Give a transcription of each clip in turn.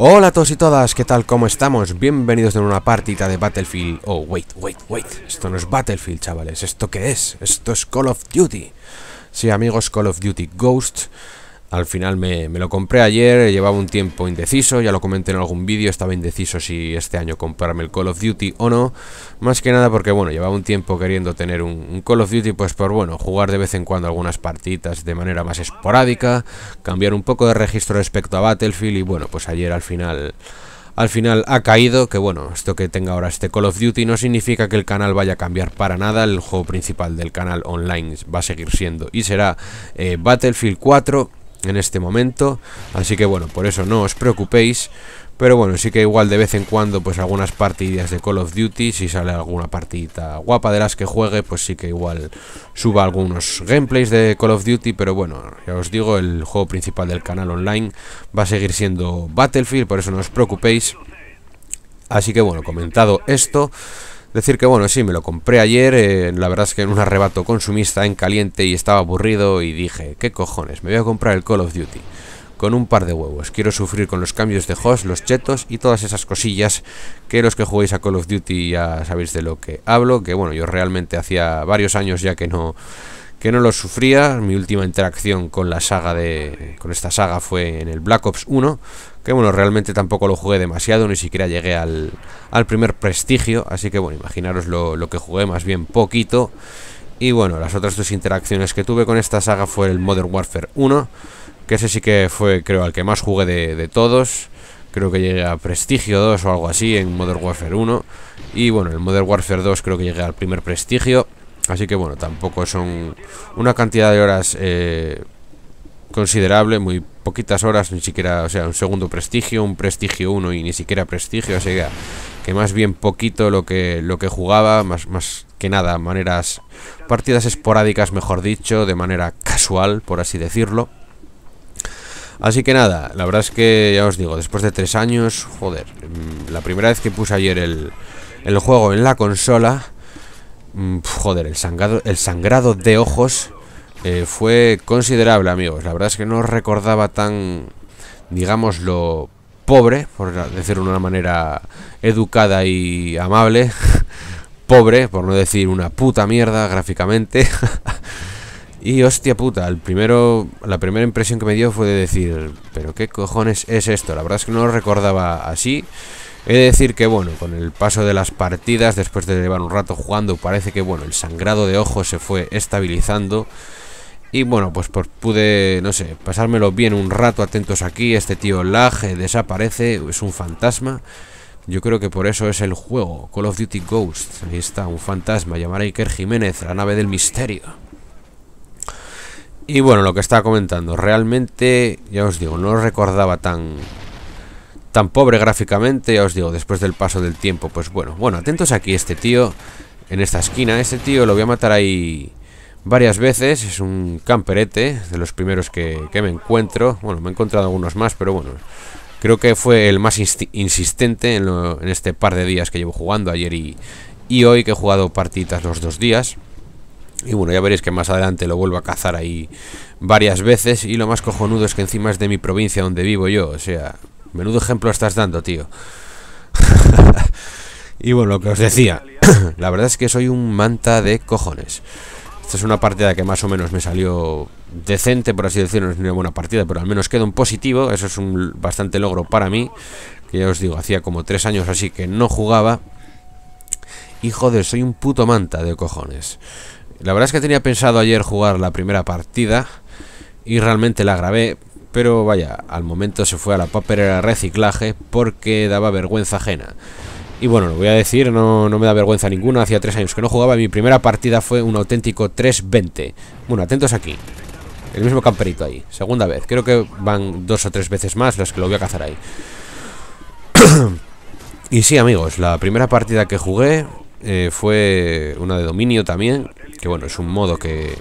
Hola a todos y todas, ¿qué tal? ¿Cómo estamos? Bienvenidos en una partida de Battlefield... Oh, wait, wait, wait. Esto no es Battlefield, chavales. ¿Esto qué es? Esto es Call of Duty. Sí, amigos, Call of Duty Ghost al final me, lo compré ayer, llevaba un tiempo indeciso, ya lo comenté en algún vídeo, estaba indeciso si este año comprarme el Call of Duty o no. Más que nada porque, bueno, llevaba un tiempo queriendo tener un, Call of Duty, pues por, bueno, jugar de vez en cuando algunas partitas... de manera más esporádica, cambiar un poco de registro respecto a Battlefield y, bueno, pues ayer al final... Al final ha caído, que bueno, esto que tenga ahora este Call of Duty no significa que el canal vaya a cambiar para nada, el juego principal del canal online va a seguir siendo y será eh, Battlefield 4 en este momento. Así que bueno, por eso no os preocupéis. Pero bueno, sí que igual de vez en cuando, pues algunas partidas de Call of Duty, si sale alguna partida guapa de las que juegue, pues sí que igual suba algunos gameplays de Call of Duty. Pero bueno, ya os digo, el juego principal del canal online va a seguir siendo Battlefield, por eso no os preocupéis. Así que bueno, comentado esto, Decir que bueno, sí, me lo compré ayer, eh, la verdad es que en un arrebato consumista en caliente y estaba aburrido y dije, ¿qué cojones? Me voy a comprar el Call of Duty. Con un par de huevos. Quiero sufrir con los cambios de host, los chetos y todas esas cosillas que los que juguéis a Call of Duty ya sabéis de lo que hablo. Que bueno, yo realmente hacía varios años ya que no que no lo sufría. Mi última interacción con la saga de. con esta saga fue en el Black Ops 1, que bueno, realmente tampoco lo jugué demasiado, ni siquiera llegué al, primer prestigio, así que bueno, imaginaros lo, que jugué más bien poquito. Y bueno, las otras dos interacciones que tuve con esta saga fue el Modern Warfare 1, que ese sí que fue creo el que más jugué de, todos, creo que llegué a prestigio 2 o algo así en Modern Warfare 1, y bueno, el Modern Warfare 2 creo que llegué al primer prestigio, así que bueno, tampoco son una cantidad de horas... Eh, considerable, muy poquitas horas, ni siquiera, o sea, un segundo prestigio, un prestigio uno y ni siquiera prestigio, así que más bien poquito lo que, lo que jugaba, más, más que nada, maneras, partidas esporádicas, mejor dicho, de manera casual, por así decirlo. Así que nada, la verdad es que ya os digo, después de tres años, joder, mm, la primera vez que puse ayer el, el juego en la consola, mm, joder, el sangrado, el sangrado de ojos eh, fue considerable, amigos. La verdad es que no recordaba tan, digámoslo pobre, por decirlo de una manera educada y amable. pobre, por no decir una puta mierda gráficamente. y hostia puta, el primero, la primera impresión que me dio fue de decir, pero qué cojones es esto. La verdad es que no lo recordaba así. He de decir que bueno, con el paso de las partidas, después de llevar un rato jugando, parece que bueno, el sangrado de ojos se fue estabilizando. Y bueno, pues, pues, pude, no sé, pasármelo bien un rato atentos aquí. Este tío Laje eh, desaparece, es un fantasma. Yo creo que por eso es el juego, Call of Duty Ghost. Ahí está, un fantasma, Llamaré a Iker Jiménez, la nave del misterio. Y bueno, lo que estaba comentando, realmente, ya os digo, no recordaba tan, tan pobre gráficamente, ya os digo, después del paso del tiempo, pues bueno. Bueno, atentos aquí este tío, en esta esquina. Este tío lo voy a matar ahí varias veces. Es un camperete de los primeros que, me encuentro. Bueno, me he encontrado algunos más, pero bueno. Creo que fue el más insistente en, este par de días que llevo jugando ayer y, hoy, que he jugado partitas los dos días. Y bueno, ya veréis que más adelante lo vuelvo a cazar ahí varias veces. Y lo más cojonudo es que encima es de mi provincia donde vivo yo. O sea, menudo ejemplo estás dando, tío. y bueno, lo que os decía, la verdad es que soy un manta de cojones. Esta es una partida que más o menos me salió decente, por así decirlo, no es una buena partida, pero al menos queda un positivo, eso es un bastante logro para mí, que ya os digo, hacía como tres años así que no jugaba. Y joder, soy un puto manta de cojones. La verdad es que tenía pensado ayer jugar la primera partida y realmente la grabé, pero vaya, al momento se fue a la papelera reciclaje porque daba vergüenza ajena. Y bueno, lo voy a decir, no, no me da vergüenza ninguna, hacía tres años que no jugaba, y mi primera partida fue un auténtico 3-20. Bueno, atentos aquí. El mismo camperito ahí, segunda vez. Creo que van dos o tres veces más las que lo voy a cazar ahí. y sí, amigos, la primera partida que jugué eh, fue una de dominio también, que bueno, es un modo que,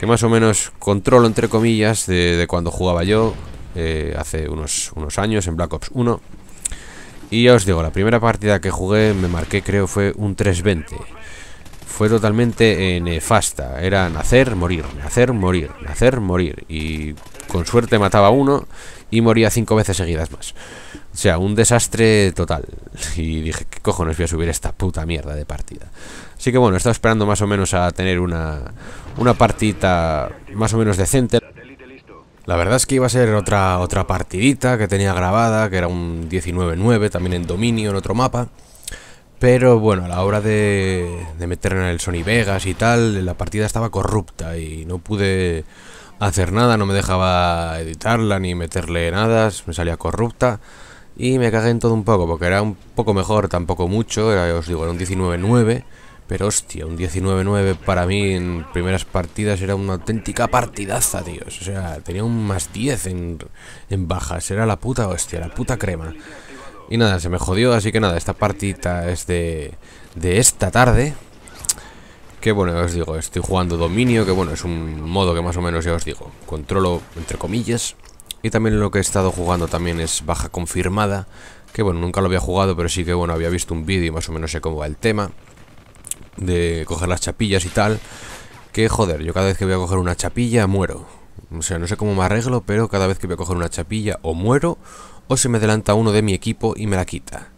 que más o menos controlo, entre comillas, de, cuando jugaba yo eh, hace unos, unos años en Black Ops 1. Y ya os digo, la primera partida que jugué me marqué creo fue un 320. Fue totalmente eh, nefasta. Era nacer, morir, nacer, morir, nacer, morir. Y con suerte mataba a uno y moría cinco veces seguidas más. O sea, un desastre total. Y dije, ¿qué cojones voy a subir esta puta mierda de partida? Así que bueno, estaba esperando más o menos a tener una, una partita más o menos decente. La verdad es que iba a ser otra, otra partidita que tenía grabada, que era un 19-9, también en dominio, en otro mapa. Pero bueno, a la hora de, meter en el Sony Vegas y tal, la partida estaba corrupta y no pude hacer nada, no me dejaba editarla ni meterle nada, me salía corrupta. Y me cagué en todo un poco, porque era un poco mejor, tampoco mucho, era, os digo, era un 19-9. Pero hostia, un 19-9 para mí en primeras partidas era una auténtica partidaza, dios O sea, tenía un más 10 en, en bajas. Era la puta hostia, la puta crema. Y nada, se me jodió, así que nada, esta partita es de, esta tarde. Que bueno, os digo, estoy jugando dominio, que bueno, es un modo que más o menos ya os digo. Controlo, entre comillas. Y también lo que he estado jugando también es baja confirmada. Que bueno, nunca lo había jugado, pero sí que bueno, había visto un vídeo y más o menos sé cómo va el tema de coger las chapillas y tal. Que joder, yo cada vez que voy a coger una chapilla muero. O sea, no sé cómo me arreglo, pero cada vez que voy a coger una chapilla o muero o se me adelanta uno de mi equipo y me la quita.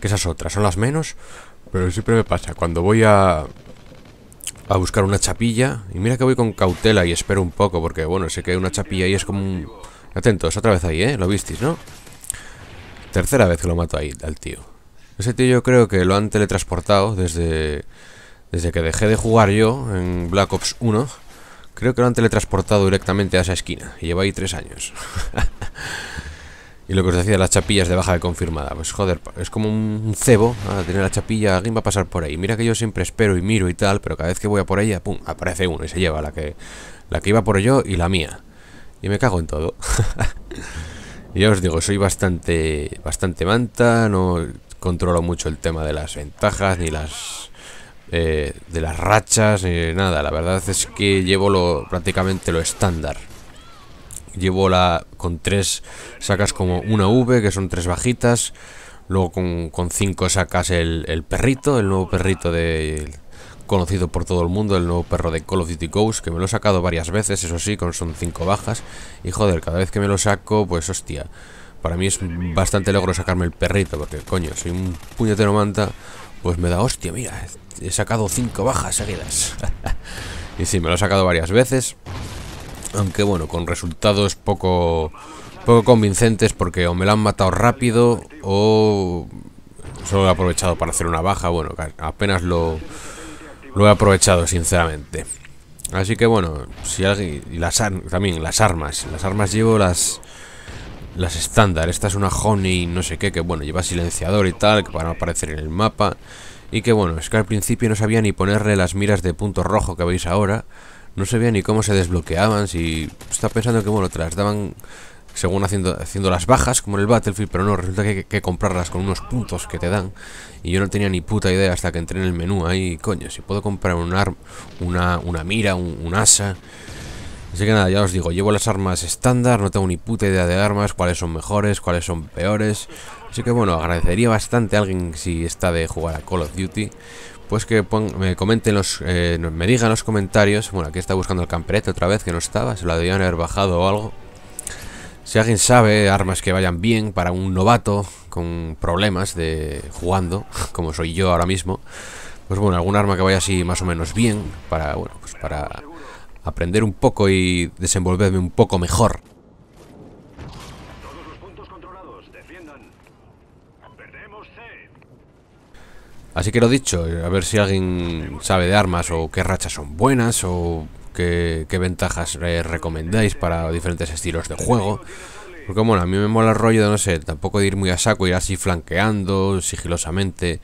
Que esas otras son las menos, pero siempre me pasa. Cuando voy a, a buscar una chapilla, y mira que voy con cautela y espero un poco, porque bueno, sé que hay una chapilla y es como un... Atentos, otra vez ahí, ¿eh? Lo visteis, ¿no? Tercera vez que lo mato ahí, al tío. Ese tío yo creo que lo han teletransportado desde desde que dejé de jugar yo en Black Ops 1, creo que lo han teletransportado directamente a esa esquina. Y lleva ahí tres años. y lo que os decía, las chapillas de baja de confirmada. Pues joder, es como un cebo. a ah, tener la chapilla, alguien va a pasar por ahí. Mira que yo siempre espero y miro y tal, pero cada vez que voy a por ella, pum, aparece uno y se lleva la que, la que iba por yo y la mía. Y me cago en todo. y ya os digo, soy bastante, bastante manta, no controlo mucho el tema de las ventajas ni las eh, de las rachas ni nada. La verdad es que llevo lo, prácticamente lo estándar. Llevo la con tres sacas como una V, que son tres bajitas. Luego con, cinco sacas el, el, perrito, el nuevo perrito de conocido por todo el mundo, el nuevo perro de Call of Duty Ghost, que me lo he sacado varias veces, eso sí, con son cinco bajas. Y joder, cada vez que me lo saco, pues hostia, para mí es bastante logro sacarme el perrito, porque coño, soy un puñetero manta pues me da hostia, mira, he sacado cinco bajas seguidas. y sí, me lo he sacado varias veces. Aunque bueno, con resultados poco, poco convincentes porque o me lo han matado rápido o solo he aprovechado para hacer una baja. Bueno, apenas lo, lo he aprovechado, sinceramente. Así que bueno, si alguien... Y las, también las armas. Las armas llevo las las estándar, esta es una Honey no sé qué, que bueno, lleva silenciador y tal, que para no aparecer en el mapa. Y que bueno, es que al principio no sabía ni ponerle las miras de punto rojo que veis ahora. No sabía ni cómo se desbloqueaban, si... Estaba pensando que bueno, te las daban según haciendo, haciendo las bajas, como en el Battlefield, pero no, resulta que hay que comprarlas con unos puntos que te dan. Y yo no tenía ni puta idea hasta que entré en el menú ahí, coño, si puedo comprar un arm, una, una mira, un asa, Así que nada, ya os digo, llevo las armas estándar, no tengo ni puta idea de armas, cuáles son mejores, cuáles son peores. Así que bueno, agradecería bastante a alguien si está de jugar a Call of Duty, pues que me comenten los, eh, me digan los comentarios, bueno, aquí está buscando el camperete otra vez, que no estaba, se lo debían haber bajado o algo. Si alguien sabe armas que vayan bien para un novato con problemas de jugando, como soy yo ahora mismo, pues bueno, algún arma que vaya así más o menos bien para, bueno, pues para aprender un poco y desenvolverme un poco mejor. Así que lo dicho, a ver si alguien sabe de armas o qué rachas son buenas o qué, ventajas eh, recomendáis para diferentes estilos de juego. Porque bueno, a mí me mola el rollo de, no sé, tampoco de ir muy a saco, ir así flanqueando, sigilosamente.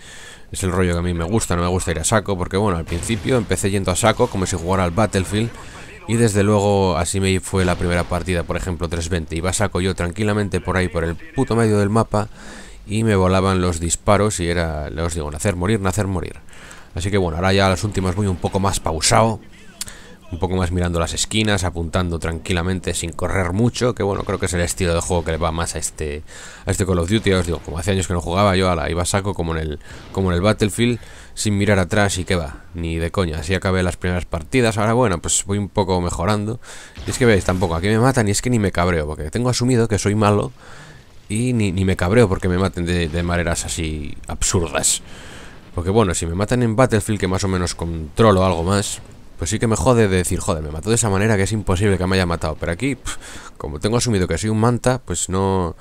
Es el rollo que a mí me gusta, no me gusta ir a saco, porque bueno, al principio empecé yendo a saco como si jugara al Battlefield. Y desde luego así me fue la primera partida, por ejemplo 320. Iba a saco yo tranquilamente por ahí, por el puto medio del mapa, y me volaban los disparos y era, os digo, nacer, morir, nacer, morir. Así que bueno, ahora ya las últimas voy un poco más pausado, un poco más mirando las esquinas, apuntando tranquilamente sin correr mucho, que bueno, creo que es el estilo de juego que le va más a este a este Call of Duty, os digo, como hace años que no jugaba, yo a la iba saco como en el como en el Battlefield sin mirar atrás y que va, ni de coña, así acabé las primeras partidas, ahora bueno, pues voy un poco mejorando. Y es que veis, tampoco aquí me matan y es que ni me cabreo, porque tengo asumido que soy malo y ni, ni me cabreo porque me maten de, de maneras así absurdas. Porque bueno, si me matan en Battlefield, que más o menos controlo algo más, pues sí que me jode de decir, joder, me mató de esa manera que es imposible que me haya matado. Pero aquí, como tengo asumido que soy un manta, pues no...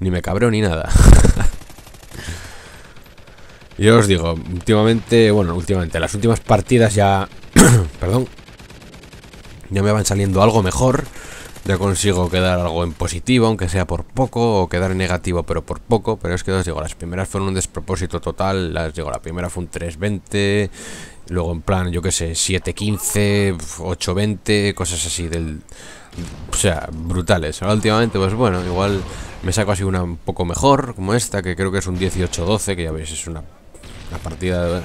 Ni me cabreo ni nada. Y os digo, últimamente, bueno, últimamente, las últimas partidas ya... perdón. Ya me van saliendo algo mejor ya consigo quedar algo en positivo, aunque sea por poco, o quedar en negativo, pero por poco. Pero es que os digo, las primeras fueron un despropósito total. Las digo, la primera fue un 3.20, luego en plan, yo qué sé, 8-20 cosas así del. O sea, brutales. Ahora últimamente, pues bueno, igual me saco así una un poco mejor, como esta, que creo que es un 18-12, que ya veis, es una, una partida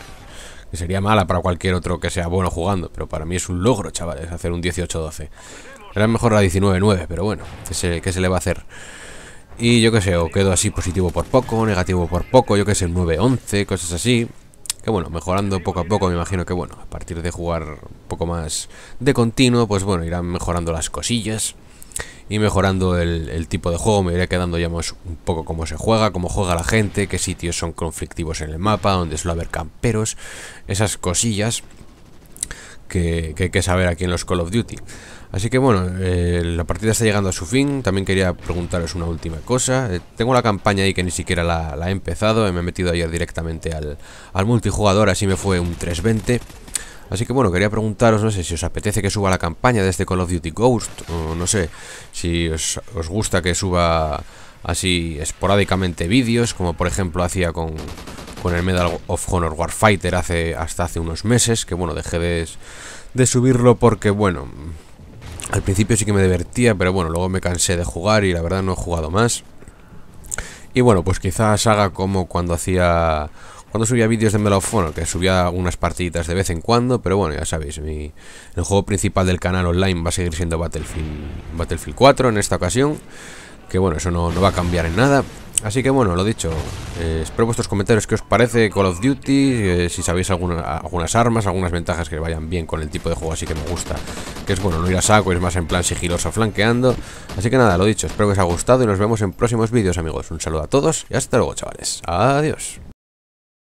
que sería mala para cualquier otro que sea bueno jugando, pero para mí es un logro, chavales, hacer un 18-12. Era mejor la 19-9, pero bueno, ¿qué se, le va a hacer? Y yo qué sé, o quedo así positivo por poco, negativo por poco, yo qué sé, 9-11, cosas así. Que bueno, mejorando poco a poco, me imagino que bueno, a partir de jugar un poco más de continuo, pues bueno, irán mejorando las cosillas. Y mejorando el, tipo de juego, me iré quedando ya más un poco cómo se juega, cómo juega la gente, qué sitios son conflictivos en el mapa, donde suele haber camperos, esas cosillas que, hay que saber aquí en los Call of Duty. Así que bueno, eh, la partida está llegando a su fin. También quería preguntaros una última cosa. Eh, tengo la campaña ahí que ni siquiera la, he empezado. Eh, me he metido ayer directamente al, multijugador, así me fue un 320. Así que bueno, quería preguntaros, no sé, si os apetece que suba la campaña de este Call of Duty Ghost, o no sé, si os gusta que suba así esporádicamente vídeos, como por ejemplo hacía con, con el Medal of Honor Warfighter hace, hasta hace unos meses, que bueno, dejé de, subirlo porque bueno, al principio sí que me divertía, pero bueno, luego me cansé de jugar y la verdad no he jugado más. Y bueno, pues quizás haga como cuando hacía... Cuando subía vídeos de Honor que subía unas partiditas de vez en cuando, pero bueno, ya sabéis, mi, el juego principal del canal online va a seguir siendo Battlefield, Battlefield 4 en esta ocasión, que bueno, eso no, no va a cambiar en nada, Así que bueno, lo dicho, eh, espero vuestros comentarios qué os parece Call of Duty, eh, si sabéis algunas armas, algunas ventajas que vayan bien con el tipo de juego así que me gusta, que es bueno, no ir a saco, es más en plan sigiloso flanqueando. Así que nada, lo dicho, espero que os haya gustado y nos vemos en próximos vídeos amigos. Un saludo a todos y hasta luego chavales. Adiós.